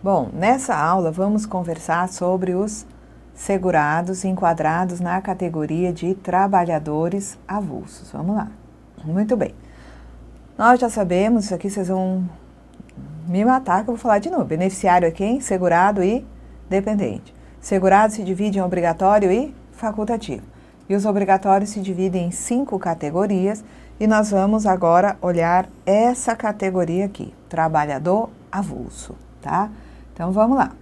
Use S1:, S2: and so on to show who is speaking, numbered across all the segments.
S1: Bom, nessa aula vamos conversar sobre os segurados enquadrados na categoria de trabalhadores avulsos. Vamos lá. Muito bem. Nós já sabemos, isso aqui vocês vão me matar que eu vou falar de novo. Beneficiário é quem? Segurado e dependente. Segurado se divide em obrigatório e facultativo. E os obrigatórios se dividem em cinco categorias e nós vamos agora olhar essa categoria aqui, trabalhador avulso, tá? Então vamos lá.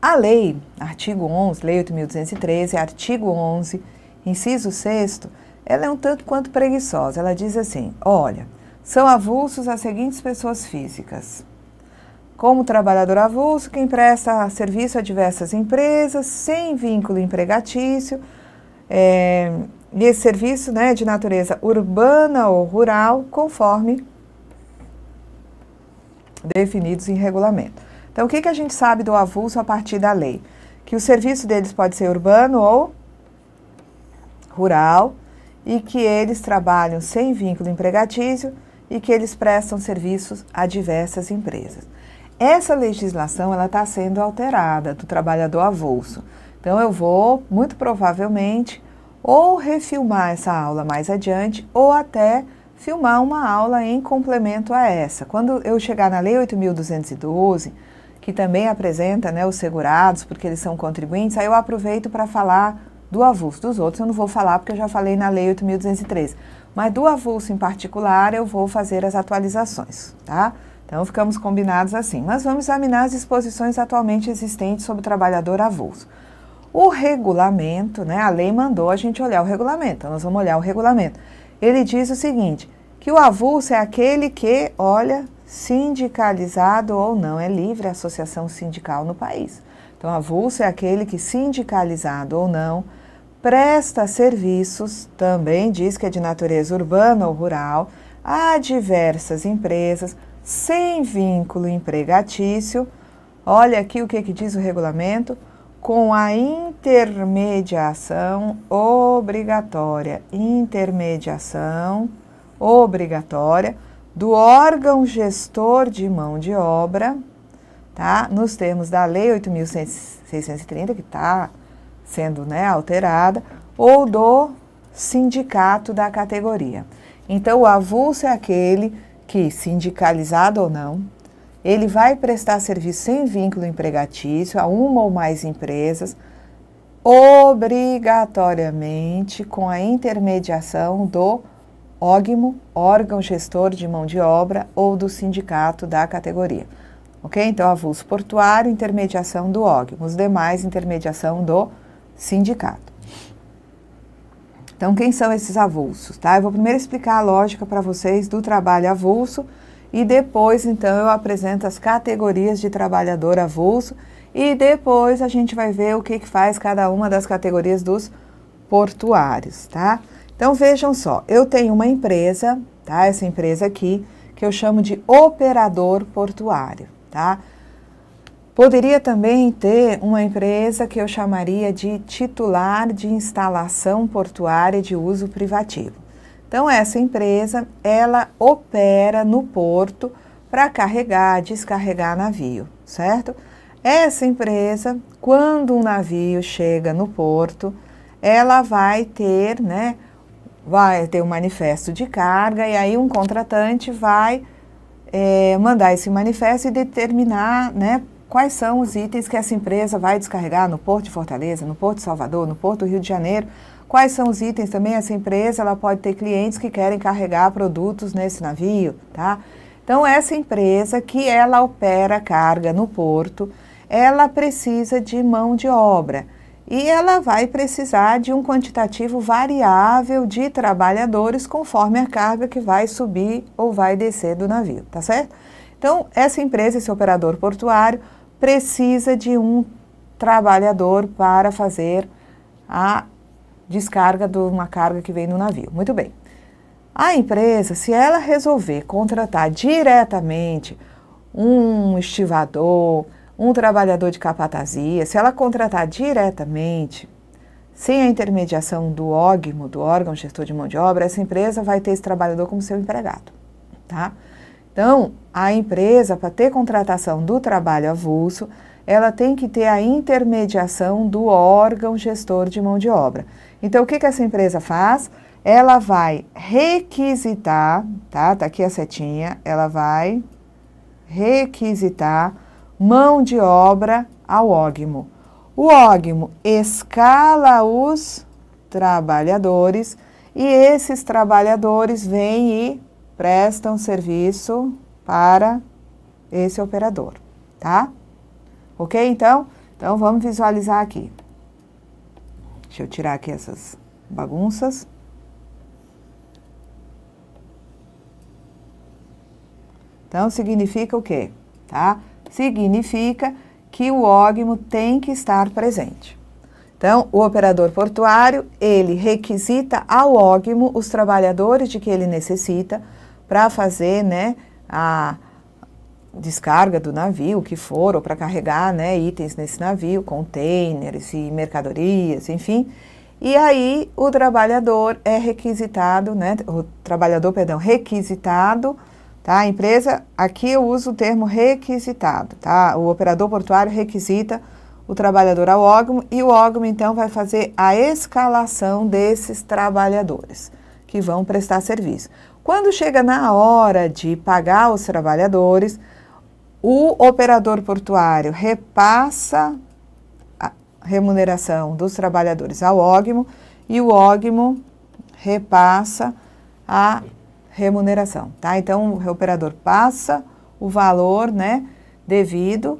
S1: A lei, artigo 11, lei 8.213, artigo 11, inciso 6, ela é um tanto quanto preguiçosa. Ela diz assim: olha, são avulsos as seguintes pessoas físicas. Como trabalhador avulso, que presta serviço a diversas empresas, sem vínculo empregatício, é, e esse serviço né, de natureza urbana ou rural, conforme definidos em regulamento. Então, o que, que a gente sabe do avulso a partir da lei? Que o serviço deles pode ser urbano ou rural e que eles trabalham sem vínculo empregatício e que eles prestam serviços a diversas empresas. Essa legislação ela está sendo alterada do trabalhador avulso. Então eu vou muito provavelmente ou refilmar essa aula mais adiante ou até filmar uma aula em complemento a essa. Quando eu chegar na lei 8212, que também apresenta né, os segurados, porque eles são contribuintes, aí eu aproveito para falar do avulso. Dos outros eu não vou falar, porque eu já falei na Lei 8.203. Mas do avulso em particular, eu vou fazer as atualizações, tá? Então, ficamos combinados assim. Mas vamos examinar as disposições atualmente existentes sobre o trabalhador avulso. O regulamento, né? A lei mandou a gente olhar o regulamento. Então, nós vamos olhar o regulamento. Ele diz o seguinte: que o avulso é aquele que, olha, sindicalizado ou não, é livre a associação sindical no país. Então, avulso é aquele que, sindicalizado ou não, presta serviços, também diz que é de natureza urbana ou rural, a diversas empresas, sem vínculo empregatício. Olha aqui o que, que diz o regulamento com a intermediação obrigatória. Intermediação obrigatória do órgão gestor de mão de obra, tá? nos termos da Lei 8.630, que está sendo né, alterada, ou do sindicato da categoria. Então, o avulso é aquele que, sindicalizado ou não, ele vai prestar serviço sem vínculo empregatício a uma ou mais empresas, obrigatoriamente com a intermediação do OGMO, órgão gestor de mão de obra ou do sindicato da categoria. Ok? Então, avulso portuário, intermediação do OGMO, os demais, intermediação do sindicato. Então, quem são esses avulsos? Tá? Eu vou primeiro explicar a lógica para vocês do trabalho avulso e depois, então, eu apresento as categorias de trabalhador avulso e depois a gente vai ver o que, que faz cada uma das categorias dos portuários, tá? Então vejam só, eu tenho uma empresa, tá? Essa empresa aqui que eu chamo de operador portuário, tá? Poderia também ter uma empresa que eu chamaria de titular de instalação portuária de uso privativo. Então essa empresa, ela opera no porto para carregar, descarregar navio, certo? Essa empresa, quando um navio chega no porto, ela vai ter, né, vai ter um manifesto de carga e aí um contratante vai é, mandar esse manifesto e determinar né, quais são os itens que essa empresa vai descarregar no Porto de Fortaleza, no Porto de Salvador, no Porto do Rio de Janeiro. Quais são os itens também? Essa empresa ela pode ter clientes que querem carregar produtos nesse navio, tá? Então, essa empresa que ela opera carga no porto, ela precisa de mão de obra e ela vai precisar de um quantitativo variável de trabalhadores conforme a carga que vai subir ou vai descer do navio, tá certo? Então, essa empresa, esse operador portuário, precisa de um trabalhador para fazer a descarga de uma carga que vem no navio. Muito bem. A empresa, se ela resolver contratar diretamente um estivador, um trabalhador de capatazia, se ela contratar diretamente, sem a intermediação do OGMO, do órgão gestor de mão de obra, essa empresa vai ter esse trabalhador como seu empregado, tá? Então, a empresa, para ter contratação do trabalho avulso, ela tem que ter a intermediação do órgão gestor de mão de obra. Então, o que, que essa empresa faz? Ela vai requisitar, tá? Tá aqui a setinha, ela vai requisitar mão de obra ao ógimo. O ógimo escala os trabalhadores e esses trabalhadores vêm e prestam serviço para esse operador, tá? Ok, então? Então, vamos visualizar aqui. Deixa eu tirar aqui essas bagunças. Então, significa o quê? Tá? significa que o ógmo tem que estar presente. Então, o operador portuário, ele requisita ao ógmo os trabalhadores de que ele necessita para fazer, né, a descarga do navio, o que for, ou para carregar, né, itens nesse navio, containers e mercadorias, enfim. E aí o trabalhador é requisitado, né, o trabalhador, perdão, requisitado Tá? A empresa, aqui eu uso o termo requisitado, tá? O operador portuário requisita o trabalhador ao órgão e o órgão então vai fazer a escalação desses trabalhadores que vão prestar serviço. Quando chega na hora de pagar os trabalhadores, o operador portuário repassa a remuneração dos trabalhadores ao ógmo e o ógmo repassa a remuneração, tá? Então, o operador passa o valor, né, devido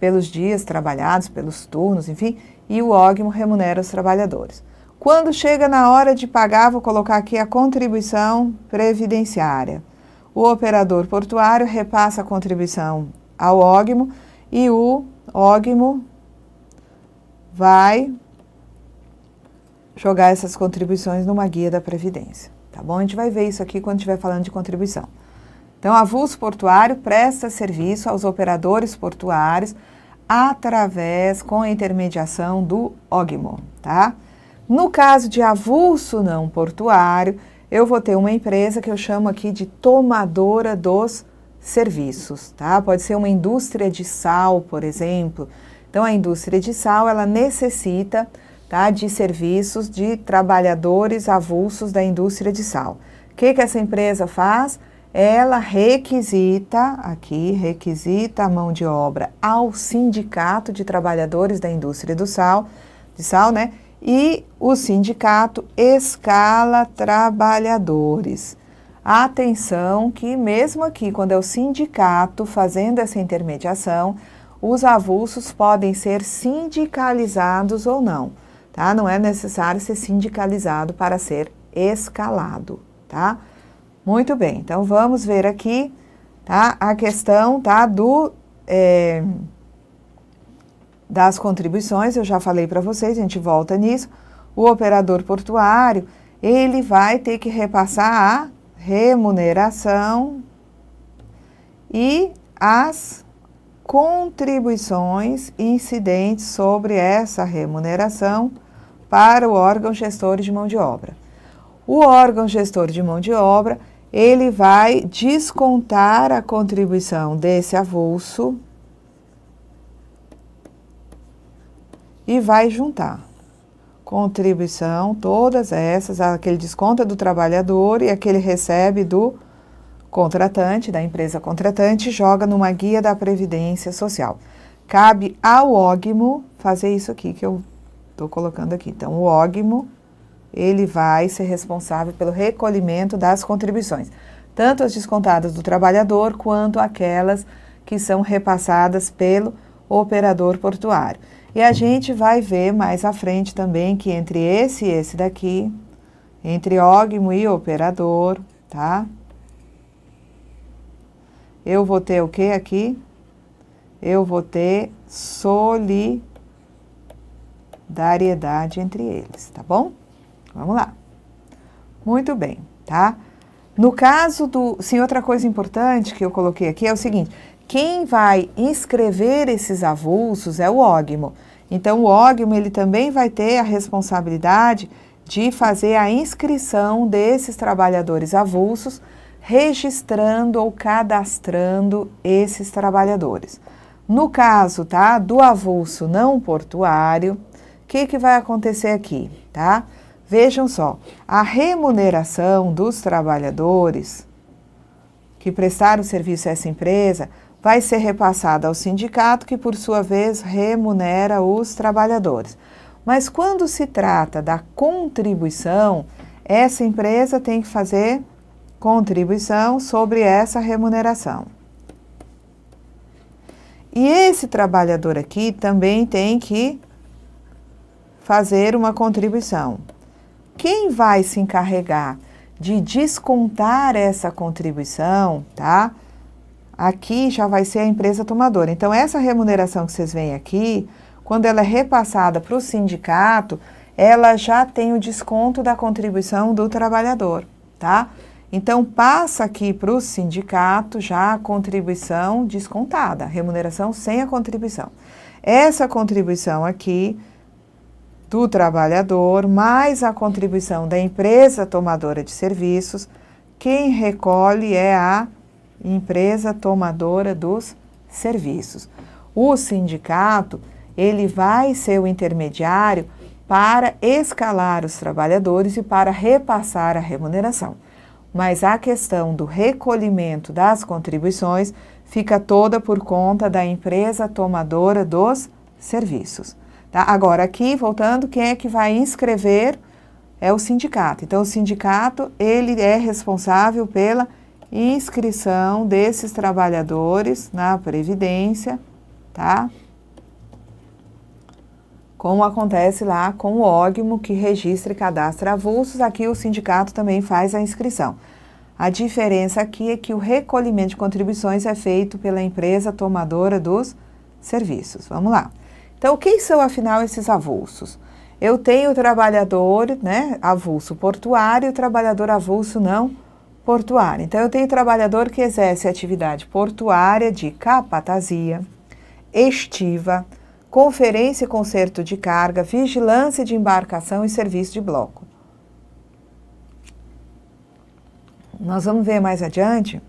S1: pelos dias trabalhados, pelos turnos, enfim, e o OGMO remunera os trabalhadores. Quando chega na hora de pagar, vou colocar aqui a contribuição previdenciária. O operador portuário repassa a contribuição ao OGMO e o OGMO vai jogar essas contribuições numa guia da Previdência. Tá bom? A gente vai ver isso aqui quando estiver falando de contribuição. Então, avulso portuário presta serviço aos operadores portuários através, com a intermediação do OGMO, tá? No caso de avulso não portuário, eu vou ter uma empresa que eu chamo aqui de tomadora dos serviços, tá? Pode ser uma indústria de sal, por exemplo. Então, a indústria de sal, ela necessita tá, de serviços de trabalhadores avulsos da indústria de sal. O que, que essa empresa faz? Ela requisita, aqui, requisita a mão de obra ao Sindicato de Trabalhadores da Indústria do Sal, de sal, né? E o sindicato escala trabalhadores. Atenção que mesmo aqui, quando é o sindicato fazendo essa intermediação, os avulsos podem ser sindicalizados ou não tá? Não é necessário ser sindicalizado para ser escalado, tá? Muito bem, então vamos ver aqui, tá? A questão, tá? Do... É, das contribuições, eu já falei para vocês, a gente volta nisso. O operador portuário, ele vai ter que repassar a remuneração e as contribuições incidentes sobre essa remuneração para o órgão gestor de mão de obra. O órgão gestor de mão de obra, ele vai descontar a contribuição desse avulso e vai juntar. Contribuição, todas essas, aquele desconto é do trabalhador e aquele recebe do contratante, da empresa contratante, joga numa guia da Previdência Social. Cabe ao OGMO fazer isso aqui que eu Estou colocando aqui. Então, o OGMO, ele vai ser responsável pelo recolhimento das contribuições, tanto as descontadas do trabalhador quanto aquelas que são repassadas pelo operador portuário. E a gente vai ver mais à frente também que entre esse e esse daqui, entre ógimo e operador, tá? Eu vou ter o que aqui? Eu vou ter soli da ariedade entre eles, tá bom? Vamos lá. Muito bem, tá? No caso do. Sim, outra coisa importante que eu coloquei aqui é o seguinte: quem vai inscrever esses avulsos é o ógimo. Então, o ógimo ele também vai ter a responsabilidade de fazer a inscrição desses trabalhadores avulsos, registrando ou cadastrando esses trabalhadores. No caso, tá, do avulso não portuário, que, que vai acontecer aqui, tá? Vejam só, a remuneração dos trabalhadores que prestaram serviço a essa empresa vai ser repassada ao sindicato, que por sua vez remunera os trabalhadores. Mas quando se trata da contribuição, essa empresa tem que fazer contribuição sobre essa remuneração. E esse trabalhador aqui também tem que fazer uma contribuição. Quem vai se encarregar de descontar essa contribuição, tá? Aqui já vai ser a empresa tomadora. Então, essa remuneração que vocês veem aqui, quando ela é repassada para o sindicato, ela já tem o desconto da contribuição do trabalhador, tá? Então, passa aqui para o sindicato já a contribuição descontada, remuneração sem a contribuição. Essa contribuição aqui do trabalhador, mais a contribuição da empresa tomadora de serviços. Quem recolhe é a empresa tomadora dos serviços. O sindicato, ele vai ser o intermediário para escalar os trabalhadores e para repassar a remuneração. Mas a questão do recolhimento das contribuições fica toda por conta da empresa tomadora dos serviços. Tá? Agora, aqui, voltando, quem é que vai inscrever é o sindicato. Então, o sindicato, ele é responsável pela inscrição desses trabalhadores na Previdência, tá? Como acontece lá com o OGMO, que registra e cadastra avulsos, aqui o sindicato também faz a inscrição. A diferença aqui é que o recolhimento de contribuições é feito pela empresa tomadora dos serviços. Vamos lá. Então, quem são afinal esses avulsos? Eu tenho o trabalhador né, avulso portuário e o trabalhador avulso não portuário. Então, eu tenho o trabalhador que exerce atividade portuária de capatazia, estiva, conferência e conserto de carga, vigilância de embarcação e serviço de bloco. Nós vamos ver mais adiante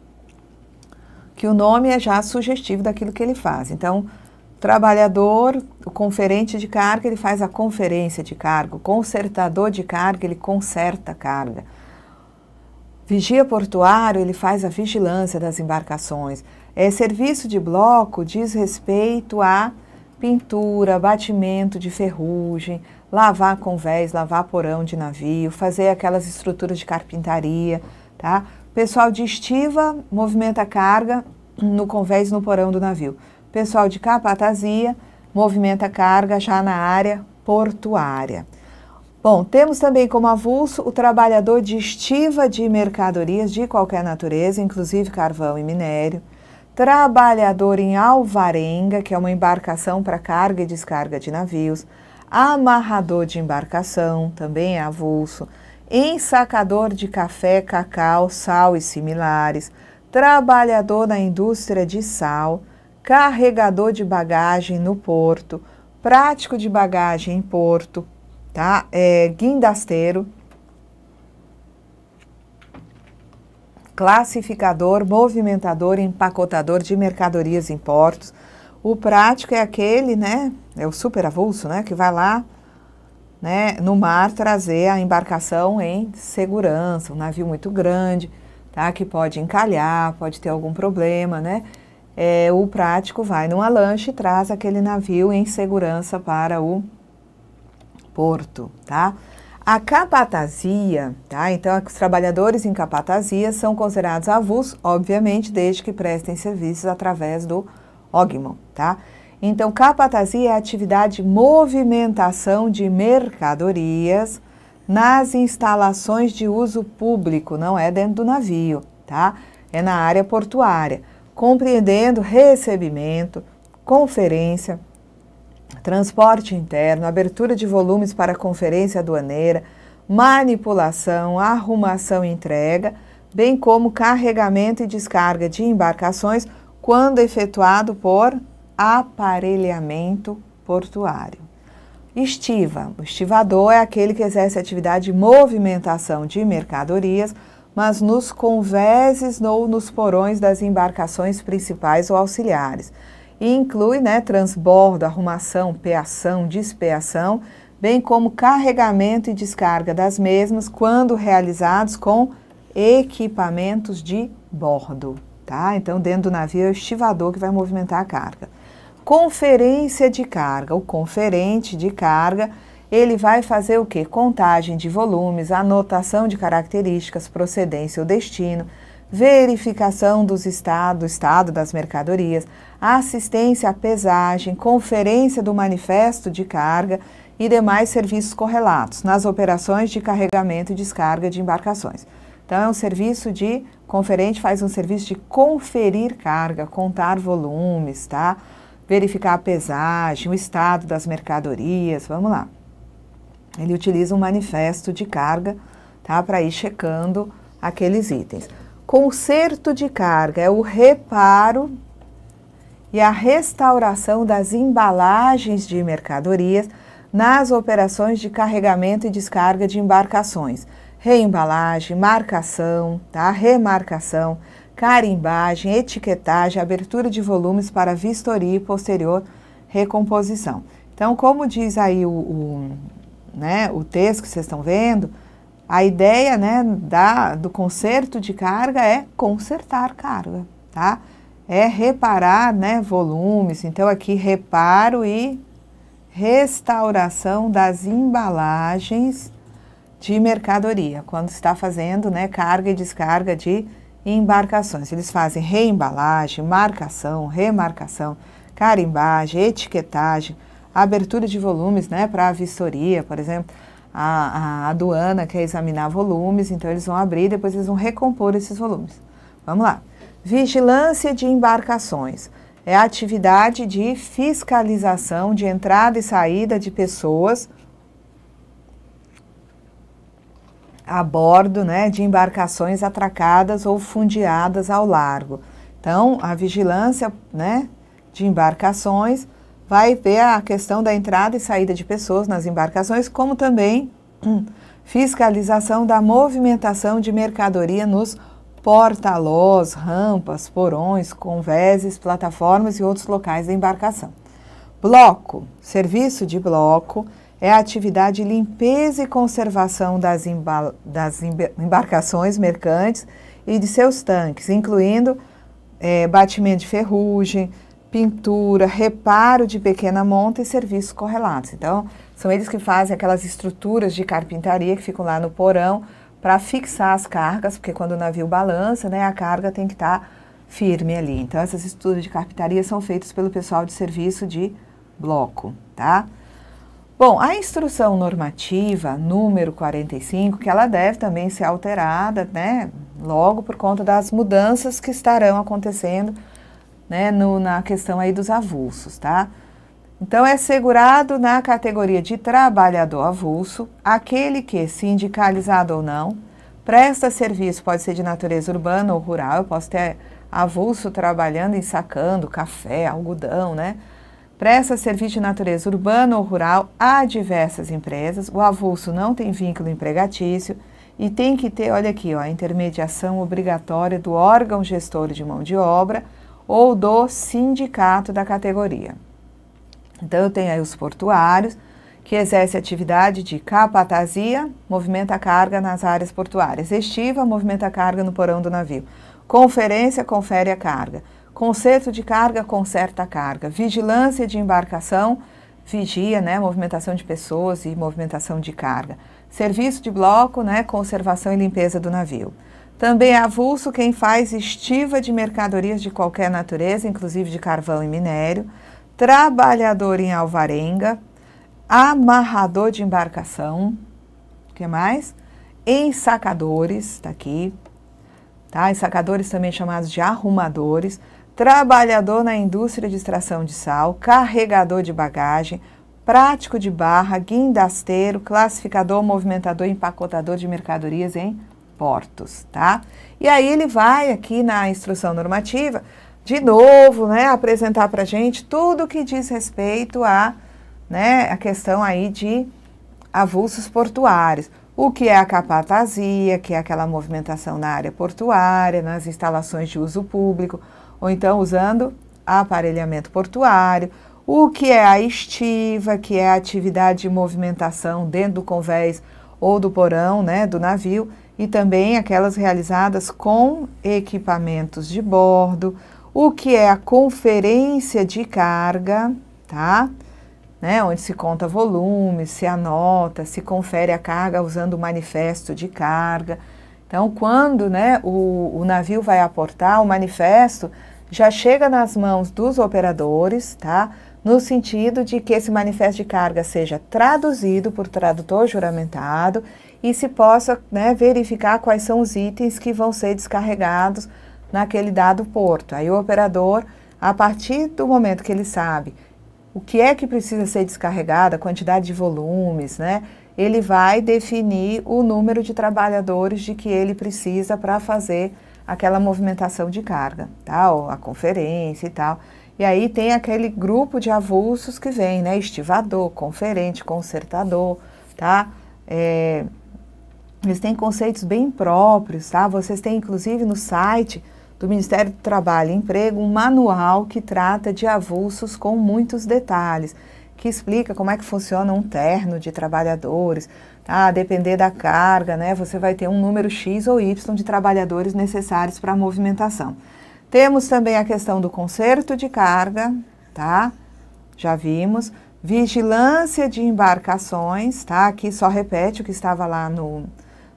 S1: que o nome é já sugestivo daquilo que ele faz. Então, Trabalhador, o conferente de carga, ele faz a conferência de carga. O consertador de carga, ele conserta a carga. Vigia portuário, ele faz a vigilância das embarcações. É, serviço de bloco diz respeito a pintura, batimento de ferrugem, lavar convés, lavar porão de navio, fazer aquelas estruturas de carpintaria, tá? Pessoal de estiva movimenta carga no convés no porão do navio. Pessoal de capatazia movimenta carga já na área portuária. Bom, temos também como avulso o trabalhador de estiva de mercadorias de qualquer natureza, inclusive carvão e minério, trabalhador em alvarenga, que é uma embarcação para carga e descarga de navios, amarrador de embarcação, também é avulso, ensacador de café, cacau, sal e similares, trabalhador na indústria de sal, carregador de bagagem no porto, prático de bagagem em porto, tá? É, guindasteiro, classificador, movimentador, empacotador de mercadorias em portos. O prático é aquele, né? É o super avulso, né? Que vai lá né, no mar trazer a embarcação em segurança, um navio muito grande, tá? Que pode encalhar, pode ter algum problema, né? é, o prático vai numa alanche e traz aquele navio em segurança para o porto, tá? A capatazia, tá? Então, os trabalhadores em capatazia são considerados avulsos, obviamente, desde que prestem serviços através do ogmon, tá? Então, capatazia é a atividade de movimentação de mercadorias nas instalações de uso público, não é dentro do navio, tá? É na área portuária compreendendo recebimento, conferência, transporte interno, abertura de volumes para conferência aduaneira, manipulação, arrumação e entrega, bem como carregamento e descarga de embarcações quando efetuado por aparelhamento portuário. Estiva. O estivador é aquele que exerce atividade de movimentação de mercadorias mas nos convéses ou nos porões das embarcações principais ou auxiliares. E inclui né, transbordo, arrumação, peação, despeação, bem como carregamento e descarga das mesmas quando realizados com equipamentos de bordo. Tá? Então, dentro do navio é o estivador que vai movimentar a carga. Conferência de carga. O conferente de carga ele vai fazer o que? Contagem de volumes, anotação de características, procedência ou destino, verificação dos estados, estado das mercadorias, assistência à pesagem, conferência do manifesto de carga e demais serviços correlatos nas operações de carregamento e descarga de embarcações. Então, é um serviço de conferente, faz um serviço de conferir carga, contar volumes, tá? Verificar a pesagem, o estado das mercadorias, vamos lá ele utiliza um manifesto de carga tá, para ir checando aqueles itens. Conserto de carga é o reparo e a restauração das embalagens de mercadorias nas operações de carregamento e descarga de embarcações. Reembalagem, marcação, tá? remarcação, carimbagem, etiquetagem, abertura de volumes para vistoria e posterior recomposição. Então, como diz aí o, o né, o texto que vocês estão vendo, a ideia né, da, do conserto de carga é consertar carga, tá? É reparar né, volumes, então aqui reparo e restauração das embalagens de mercadoria, quando está fazendo né, carga e descarga de embarcações. Eles fazem reembalagem, marcação, remarcação, carimbagem, etiquetagem, a abertura de volumes né, para a vistoria, por exemplo. A, a, aduana quer examinar volumes, então eles vão abrir e depois eles vão recompor esses volumes. Vamos lá. Vigilância de embarcações. É a atividade de fiscalização de entrada e saída de pessoas a bordo né, de embarcações atracadas ou fundeadas ao largo. Então, a vigilância né, de embarcações vai ver a questão da entrada e saída de pessoas nas embarcações, como também hum, fiscalização da movimentação de mercadoria nos porta los rampas, porões, conveses, plataformas e outros locais da embarcação. Bloco, serviço de bloco, é a atividade de limpeza e conservação das, das embarcações mercantes e de seus tanques, incluindo é, batimento de ferrugem, pintura, reparo de pequena monta e serviços correlatos. Então, são eles que fazem aquelas estruturas de carpintaria que ficam lá no porão para fixar as cargas, porque quando o navio balança, né, a carga tem que estar tá firme ali. Então, essas estruturas de carpintaria são feitas pelo pessoal de serviço de bloco, tá? Bom, a instrução normativa número 45, que ela deve também ser alterada, né, logo por conta das mudanças que estarão acontecendo né, no, na questão aí dos avulsos, tá? Então, é segurado na categoria de trabalhador avulso aquele que, sindicalizado ou não, presta serviço, pode ser de natureza urbana ou rural, eu posso ter avulso trabalhando e sacando café, algodão, né? Presta serviço de natureza urbana ou rural a diversas empresas, o avulso não tem vínculo empregatício e tem que ter, olha aqui, ó, a intermediação obrigatória do órgão gestor de mão de obra, ou do sindicato da categoria. Então, eu tenho aí os portuários, que exerce atividade de capatazia, movimenta carga nas áreas portuárias. Estiva, movimenta carga no porão do navio. Conferência, confere a carga. Conserto de carga, conserta a carga. Vigilância de embarcação, vigia, né, movimentação de pessoas e movimentação de carga. Serviço de bloco, né, conservação e limpeza do navio. Também é avulso quem faz estiva de mercadorias de qualquer natureza, inclusive de carvão e minério, trabalhador em alvarenga, amarrador de embarcação, o que mais? Ensacadores, está aqui, tá? Ensacadores também chamados de arrumadores, trabalhador na indústria de extração de sal, carregador de bagagem, prático de barra, guindasteiro, classificador, movimentador, empacotador de mercadorias, hein? portos, tá? E aí ele vai aqui na instrução normativa, de novo, né, apresentar para gente tudo que diz respeito a, né, a questão aí de avulsos portuários. O que é a capatazia, que é aquela movimentação na área portuária, nas instalações de uso público, ou então usando aparelhamento portuário, o que é a estiva, que é a atividade de movimentação dentro do convés ou do porão, né, do navio, e também aquelas realizadas com equipamentos de bordo, o que é a conferência de carga, tá? Né, onde se conta volume, se anota, se confere a carga usando o manifesto de carga. Então, quando né, o, o navio vai aportar, o manifesto já chega nas mãos dos operadores, tá? no sentido de que esse manifesto de carga seja traduzido por tradutor juramentado e se possa né, verificar quais são os itens que vão ser descarregados naquele dado porto. Aí o operador, a partir do momento que ele sabe o que é que precisa ser descarregado, a quantidade de volumes, né, ele vai definir o número de trabalhadores de que ele precisa para fazer aquela movimentação de carga, tá? Ou a conferência e tal. E aí tem aquele grupo de avulsos que vem, né? Estivador, conferente, concertador, tá? É, eles têm conceitos bem próprios, tá? Vocês têm, inclusive, no site do Ministério do Trabalho e Emprego um manual que trata de avulsos com muitos detalhes, que explica como é que funciona um terno de trabalhadores, tá? A depender da carga, né? Você vai ter um número X ou Y de trabalhadores necessários para a movimentação. Temos também a questão do conserto de carga, tá? Já vimos. Vigilância de embarcações, tá? Aqui só repete o que estava lá no,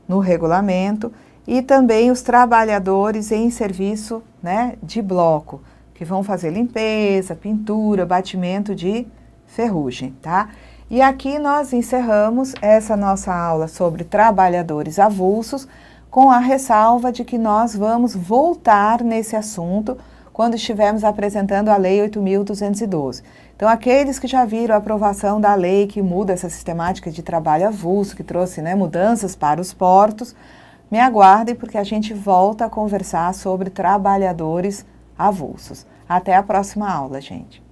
S1: no regulamento. E também os trabalhadores em serviço né, de bloco, que vão fazer limpeza, pintura, batimento de ferrugem, tá? E aqui nós encerramos essa nossa aula sobre trabalhadores avulsos com a ressalva de que nós vamos voltar nesse assunto quando estivermos apresentando a Lei 8.212. Então, aqueles que já viram a aprovação da lei que muda essa sistemática de trabalho avulso, que trouxe né, mudanças para os portos, me aguardem porque a gente volta a conversar sobre trabalhadores avulsos. Até a próxima aula, gente.